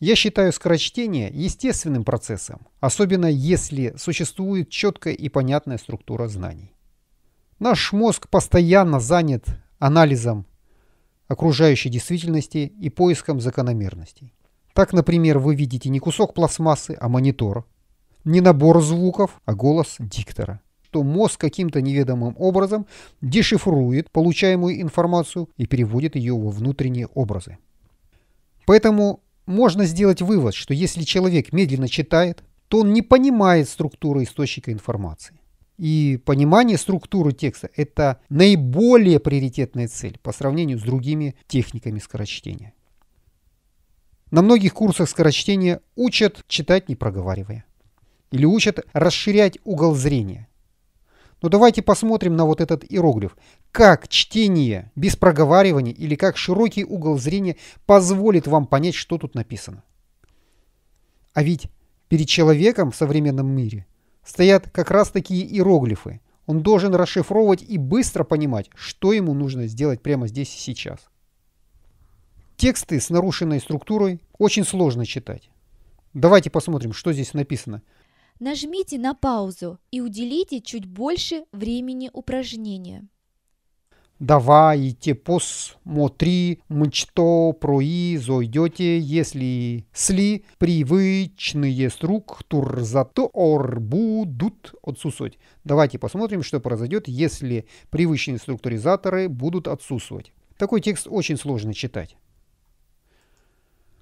Я считаю скорочтение естественным процессом, особенно если существует четкая и понятная структура знаний. Наш мозг постоянно занят анализом окружающей действительности и поиском закономерностей. Так, например, вы видите не кусок пластмассы, а монитор, не набор звуков, а голос диктора. То мозг каким-то неведомым образом дешифрует получаемую информацию и переводит ее во внутренние образы. Поэтому можно сделать вывод, что если человек медленно читает, то он не понимает структуру источника информации. И понимание структуры текста – это наиболее приоритетная цель по сравнению с другими техниками скорочтения. На многих курсах скорочтения учат читать не проговаривая. Или учат расширять угол зрения. Но ну, давайте посмотрим на вот этот иероглиф. Как чтение без проговаривания или как широкий угол зрения позволит вам понять, что тут написано? А ведь перед человеком в современном мире стоят как раз такие иероглифы. Он должен расшифровывать и быстро понимать, что ему нужно сделать прямо здесь и сейчас. Тексты с нарушенной структурой очень сложно читать. Давайте посмотрим, что здесь написано нажмите на паузу и уделите чуть больше времени упражнению. Давайте посмотри, что произойдете, если сли привычные структуры затор будут отсутствовать. Давайте посмотрим, что произойдет, если привычные структуризаторы будут отсутствовать. Такой текст очень сложно читать.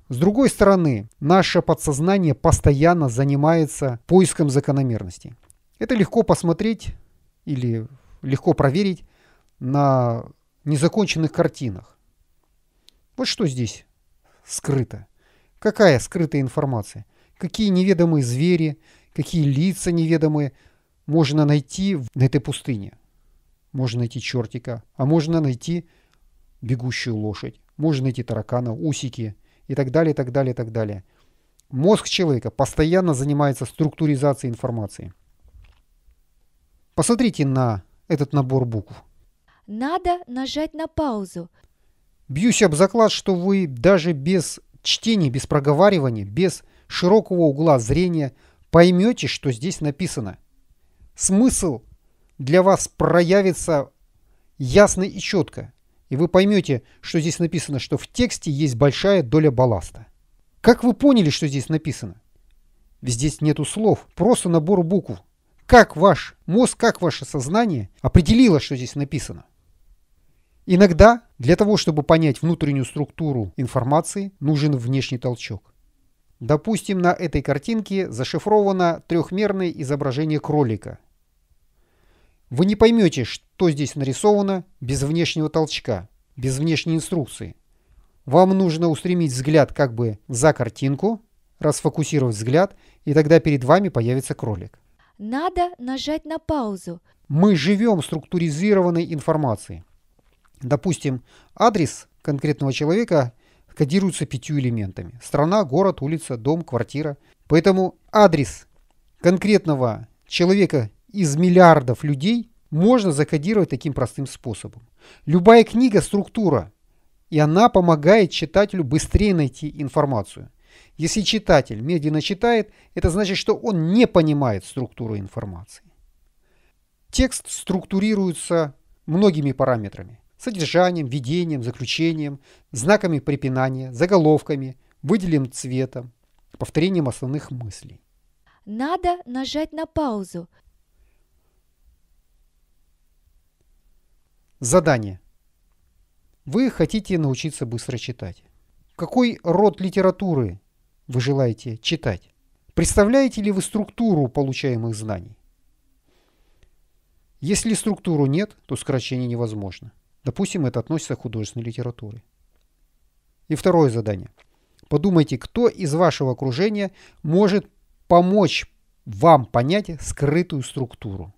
С другой стороны, наше подсознание постоянно занимается поиском закономерностей. Это легко посмотреть или легко проверить на незаконченных картинах. Вот что здесь скрыто. Какая скрытая информация? Какие неведомые звери, какие лица неведомые можно найти на этой пустыне? Можно найти чертика, а можно найти бегущую лошадь, можно найти таракана, усики – и так далее, и так далее, и так далее. Мозг человека постоянно занимается структуризацией информации. Посмотрите на этот набор букв. Надо нажать на паузу. Бьюсь об заклад, что вы даже без чтения, без проговаривания, без широкого угла зрения поймете, что здесь написано. Смысл для вас проявится ясно и четко и вы поймете, что здесь написано, что в тексте есть большая доля балласта. Как вы поняли, что здесь написано? Здесь нету слов, просто набор букв. Как ваш мозг, как ваше сознание определило, что здесь написано? Иногда для того, чтобы понять внутреннюю структуру информации, нужен внешний толчок. Допустим, на этой картинке зашифровано трехмерное изображение кролика – вы не поймете, что здесь нарисовано без внешнего толчка, без внешней инструкции. Вам нужно устремить взгляд как бы за картинку, расфокусировать взгляд, и тогда перед вами появится кролик. Надо нажать на паузу. Мы живем структуризированной информацией. Допустим, адрес конкретного человека кодируется пятью элементами. Страна, город, улица, дом, квартира. Поэтому адрес конкретного человека из миллиардов людей можно закодировать таким простым способом. Любая книга – структура, и она помогает читателю быстрее найти информацию. Если читатель медленно читает, это значит, что он не понимает структуру информации. Текст структурируется многими параметрами – содержанием, видением, заключением, знаками препинания, заголовками, выделенным цветом, повторением основных мыслей. Надо нажать на паузу, Задание. Вы хотите научиться быстро читать. Какой род литературы вы желаете читать? Представляете ли вы структуру получаемых знаний? Если структуру нет, то сокращение невозможно. Допустим, это относится к художественной литературе. И второе задание. Подумайте, кто из вашего окружения может помочь вам понять скрытую структуру.